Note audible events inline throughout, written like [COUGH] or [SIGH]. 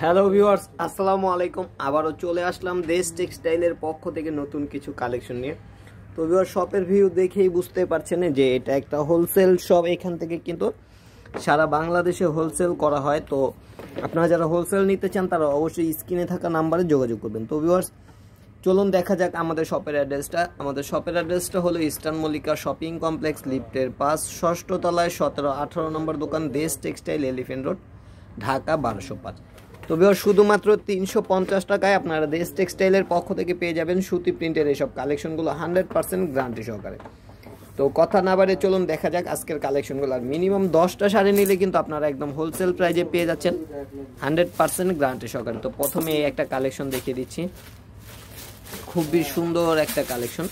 hello viewers আসসালামু আলাইকুম আবারও চলে আসলাম দেশ টেক্সটাইলের পক্ষ থেকে নতুন কিছু কালেকশন নিয়ে তো ভিউয়ার শপের ভিউ দেখেই বুঝতে পারছেন যে এটা একটা হোলসেল শপ এখান থেকে কিন্তু সারা বাংলাদেশে হোলসেল করা হয় তো আপনারা যারা হোলসেল নিতে চান তারা অবশ্যই স্ক্রিনে থাকা নাম্বারে যোগাযোগ করবেন তো ভিউয়ার্স চলুন দেখা যাক আমাদের শপের অ্যাড্রেসটা আমাদের শপের অ্যাড্রেসটা হলো ইস্টার্ন মল্লিকা শপিং কমপ্লেক্স লিফটের পাঁচ ষষ্ঠ তলায় সতেরো আঠারো নম্বর দোকান দেশ টেক্সটাইল এলিফেন্ট রোড ঢাকা বারোশো পাঁচ তবেও শুধুমাত্র তিনশো পঞ্চাশ টাকায় আপনারা দেশ টেক্সটাইলের পক্ষ থেকে পেয়ে যাবেন সুতি প্রিন্টের এইসব কালেকশনগুলো হান্ড্রেড পার্সেন্ট গ্যারান্টি সহকারে তো কথা না বাড়ে চলুন দেখা যাক আজকের কালেকশনগুলো আর মিনিমাম দশটা শাড়ি নিলে কিন্তু আপনারা একদম হোলসেল প্রাইজে পেয়ে যাচ্ছেন হান্ড্রেড পার্সেন্ট গ্যারান্টি সহকারে তো প্রথমে এই একটা কালেকশন দেখিয়ে দিচ্ছি খুবই সুন্দর একটা কালেকশন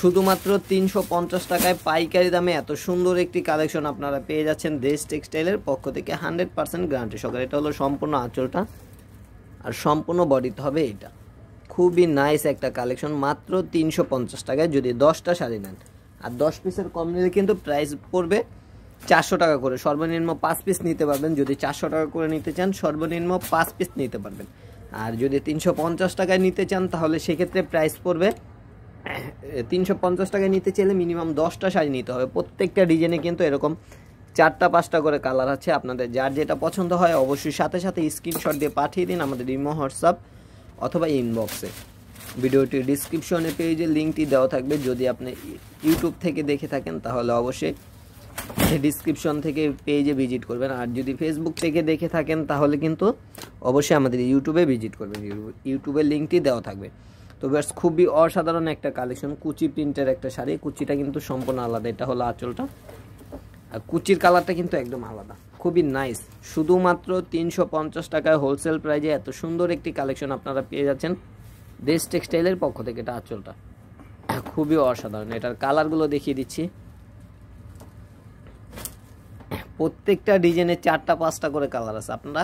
শুধুমাত্র তিনশো পঞ্চাশ টাকায় পাইকারি দামে এত সুন্দর একটি কালেকশন আপনারা পেয়ে যাচ্ছেন দেশ টেক্সটাইলের পক্ষ থেকে হান্ড্রেড পার্সেন্ট গ্যারান্টি সহকারে এটা হলো সম্পূর্ণ আঁচলটা আর সম্পূর্ণ বডিতে হবে এটা খুবই নাইস একটা কালেকশন মাত্র তিনশো পঞ্চাশ টাকায় যদি দশটা শাড়ি নেন আর দশ পিসের কম নিলে কিন্তু প্রাইস পড়বে চারশো টাকা করে সর্বনিম্ন পাঁচ পিস নিতে পারবেন যদি চারশো টাকা করে নিতে চান সর্বনিম্ন পাঁচ পিস নিতে পারবেন আর যদি তিনশো পঞ্চাশ টাকায় নিতে চান তাহলে সেক্ষেত্রে প্রাইস পড়বে তিনশো পঞ্চাশ টাকায় নিতে চাইলে মিনিমাম দশটা সাইজ নিতে হবে প্রত্যেকটা ডিজাইনে কিন্তু এরকম চারটা পাঁচটা করে কালার আছে আপনাদের যার যেটা পছন্দ হয় অবশ্যই সাথে সাথে স্ক্রিনশট দিয়ে পাঠিয়ে দিন আমাদের ইমো হোয়াটসঅ্যাপ অথবা ইনবক্সে ভিডিওটি ডিসক্রিপশনে পেয়ে লিঙ্কটি দেওয়া থাকবে যদি আপনি ইউটিউব থেকে দেখে থাকেন তাহলে অবশ্যই ডিসক্রিপশন থেকে পেজে ভিজিট করবেন আর যদি ফেসবুক থেকে দেখে থাকেন তাহলে কিন্তু অবশ্যই আমাদের ইউটিউবে ভিজিট করবেন ইউটিউবের লিঙ্কটি দেওয়া থাকবে তো ব্যাস খুবই অসাধারণ একটা কালেকশন কুচি প্রিন্টের একটা শাড়ি কুচিটা কিন্তু সম্পূর্ণ আলাদা এটা হলো আঁচলটা আর কুচির কালারটা কিন্তু একদম আলাদা খুবই নাইস শুধুমাত্র তিনশো পঞ্চাশ টাকায় হোলসেল প্রাইজে এত সুন্দর একটি কালেকশন আপনারা পেয়ে যাচ্ছেন দেশ টেক্সটাইলের পক্ষ থেকে এটা আঁচলটা খুবই অসাধারণ এটার কালারগুলো দেখিয়ে দিচ্ছি প্রত্যেকটা ডিজাইনে চারটা পাঁচটা করে কালার আছে আপনারা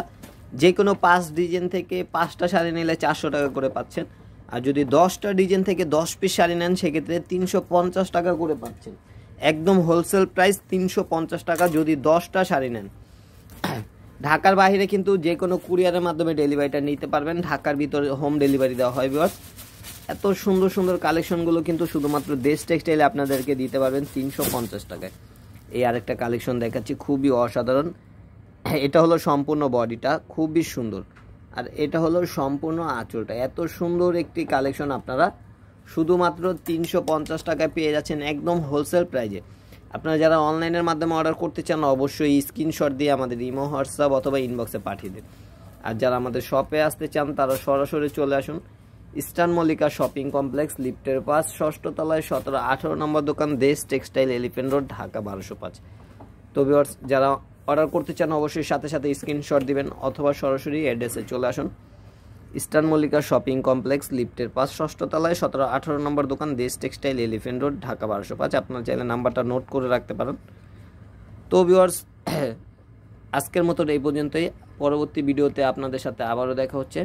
যে কোনো পাঁচ ডিজাইন থেকে পাঁচটা শাড়ি নিলে চারশো টাকা করে পাচ্ছেন আর যদি দশটা ডিজাইন থেকে দশ পিস শাড়ি নেন সেক্ষেত্রে তিনশো পঞ্চাশ টাকা করে পাচ্ছেন একদম হোলসেল প্রাইস তিনশো পঞ্চাশ টাকা যদি দশটা শাড়ি নেন ঢাকার বাইরে কিন্তু যে কোনো কুরিয়ারের মাধ্যমে ডেলিভারিটা নিতে পারবেন ঢাকার ভিতরে হোম ডেলিভারি দেওয়া হয় বিবাস এত সুন্দর সুন্দর কালেকশনগুলো কিন্তু শুধুমাত্র দেশ টেক্সটাইলে আপনাদেরকে দিতে পারবেন তিনশো পঞ্চাশ টাকায় এই আরেকটা কালেকশন দেখাচ্ছি খুবই অসাধারণ এটা হলো সম্পূর্ণ বডিটা খুবই সুন্দর আর এটা হলো সম্পূর্ণ আঁচলটা এত সুন্দর একটি কালেকশন আপনারা শুধুমাত্র তিনশো পঞ্চাশ টাকায় পেয়ে যাচ্ছেন একদম হোলসেল প্রাইজে আপনারা যারা অনলাইনের মাধ্যমে অর্ডার করতে চান অবশ্যই স্ক্রিনশট দিয়ে আমাদের ইমো হোয়াটসঅ্যাপ অথবা ইনবক্সে পাঠিয়ে দিন আর যারা আমাদের শপে আসতে চান তারা সরাসরি চলে আসুন ইস্টার্ন মল্লিকা শপিং কমপ্লেক্স লিফটের পাঁচ ষষ্ঠ তলায় সতেরো আঠেরো নম্বর দোকান দেশ টেক্সটাইল এলিফেন্ট রোড ঢাকা বারোশো পাঁচ তবে যারা অর্ডার করতে চান অবশ্যই সাথে সাথে স্ক্রিনশট দিবেন অথবা সরাসরি অ্যাড্রেসে চলে আসুন ইস্টার্ন মল্লিকা শপিং কমপ্লেক্স লিফটের পাঁচ ষষ্ঠ তলায় সতেরো আঠারো নম্বর দোকান দেশ টেক্সটাইল এলিফেন্ট রোড ঢাকা বারোশো পাঁচ আপনার চাইলে নাম্বারটা নোট করে রাখতে পারেন তো ভিওয়ার্স [CLEARS THROAT] আজকের মতো এই পর্যন্তই পরবর্তী ভিডিওতে আপনাদের সাথে আবারও দেখা হচ্ছে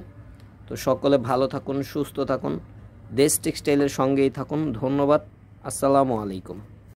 তো সকলে ভালো থাকুন সুস্থ থাকুন দেশ টেক্সটাইলের সঙ্গেই থাকুন ধন্যবাদ আসসালামু আলাইকুম